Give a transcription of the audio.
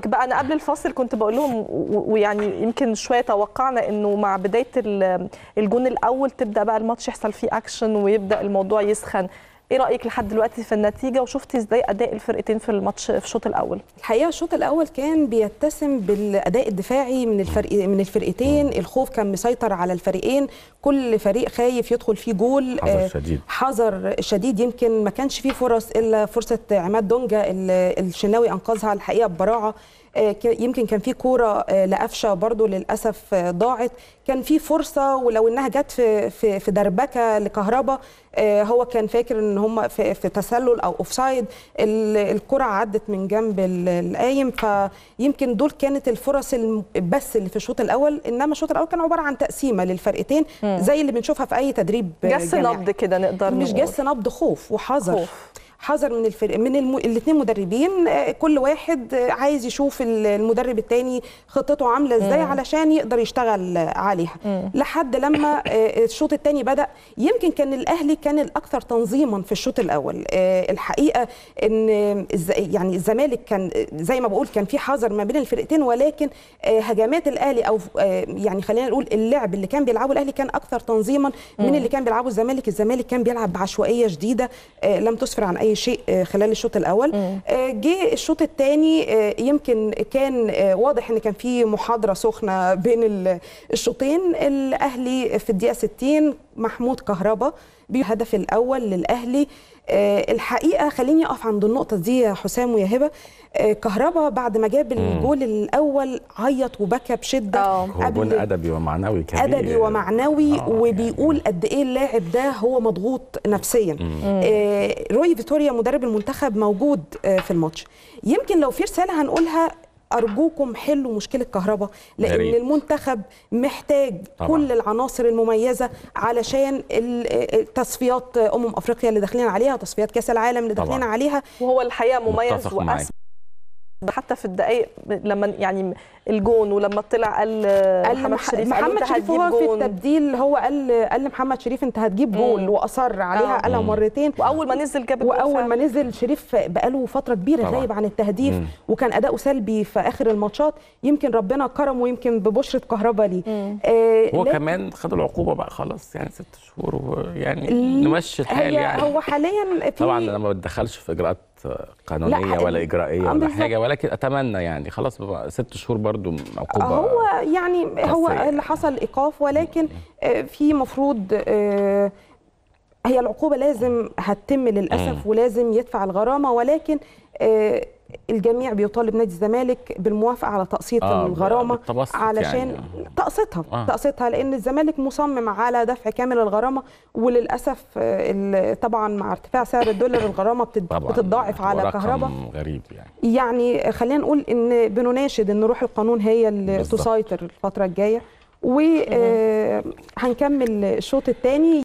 بقى انا قبل الفاصل كنت بقول لهم ويعني يمكن شويه توقعنا انه مع بدايه الجون الاول تبدا بقى الماتش يحصل فيه اكشن ويبدا الموضوع يسخن ايه رايك لحد دلوقتي في النتيجه وشفتي ازاي اداء الفرقتين في الماتش في الشوط الاول الحقيقه الشوط الاول كان بيتسم بالاداء الدفاعي من الفرق من الفرقتين الخوف كان مسيطر على الفريقين كل فريق خايف يدخل فيه جول حذر آه، شديد حذر شديد يمكن ما كانش فيه فرص الا فرصه عماد دونجا الشناوي انقذها الحقيقه ببراعه آه، يمكن كان في كوره آه، لقفشه برضو للاسف ضاعت كان في فرصه ولو انها جت في في دربكه لكهربا هو كان فاكر ان هم في, في تسلل او اوفسايد الكره عدت من جنب القايم فيمكن دول كانت الفرص بس اللي في الشوط الاول انما الشوط الاول كان عباره عن تقسيمه للفرقتين زي اللي بنشوفها في اي تدريب جس نبض كده نقدر مش جس نبض خوف وحذر خوف. حذر من الفرق من الم... الاثنين مدربين آه، كل واحد آه، عايز يشوف المدرب الثاني خطته عامله ازاي علشان يقدر يشتغل عليها لحد لما آه، الشوط الثاني بدا يمكن كان الاهلي كان الاكثر تنظيما في الشوط الاول الحقيقه ان يعني الزمالك كان زي ما بقول كان في حذر ما بين الفرقتين ولكن هجمات الاهلي او يعني خلينا نقول اللعب اللي كان بيلعبه الاهلي كان اكثر تنظيما من اللي كان بيلعبه الزمالك الزمالك كان بيلعب بعشوائيه شديده لم تسفر عن اي شيء آه، خلال الشوط الاول آه، جه الشوط الثاني آه، يمكن كان واضح ان كان في محاضره سخنه بين الشوطين الاهلي في الدقيقه 60 محمود كهربا بالهدف الاول للاهلي آه، الحقيقه خليني اقف عند النقطه دي يا حسام ويا هبه آه، كهربا بعد ما جاب الجول الاول عيط وبكى بشده اه جول ادبي ومعنوي كبير ادبي ومعنوي اه. وبيقول قد ايه اللاعب ده هو مضغوط نفسيا روي فيتوريا مدرب المنتخب موجود في الماتش يمكن لو في رساله هنقولها ارجوكم حلوا مشكله كهرباء لان هريد. المنتخب محتاج طبعا. كل العناصر المميزه علشان آه، تصفيات امم افريقيا اللي داخلين عليها تصفيات كاس العالم اللي داخلين عليها وهو الحقيقه مميز واسمى حتى في الدقائق لما يعني الجون ولما طلع قال, قال محمد شريف محمد شريف هو في التبديل هو قال قال لمحمد شريف انت هتجيب جول واصر عليها آه. قالها مرتين واول ما نزل جاب واول ما نزل شريف بقاله فتره كبيره غايب عن التهديف مم. وكان اداؤه سلبي في اخر الماتشات يمكن ربنا كرمه يمكن ببشره كهربا ليه آه هو كمان خد العقوبه بقى خلاص يعني ست شهور ويعني نمشي الحال يعني هو حاليا في طبعا انا ما بتدخلش في اجراءات قانونيه ولا اجرائيه آه، ولا حاجه ولكن اتمنى يعني خلاص ست شهور برضو عقوبه هو يعني هو اللي حصل ايقاف ولكن آه، في مفروض آه، هي العقوبه لازم هتتم للاسف ولازم يدفع الغرامه ولكن الجميع بيطالب نادي الزمالك بالموافقه على تقسيط آه الغرامه علشان يعني. تقسيطها آه. تقسيطها لان الزمالك مصمم على دفع كامل الغرامه وللاسف آه، طبعا مع ارتفاع سعر الدولار الغرامه بتتضاعف على كهرباء غريب يعني يعني خلينا نقول ان بنناشد ان روح القانون هي اللي بالزبط. تسيطر الفتره الجايه وهنكمل آه، الشوط الثاني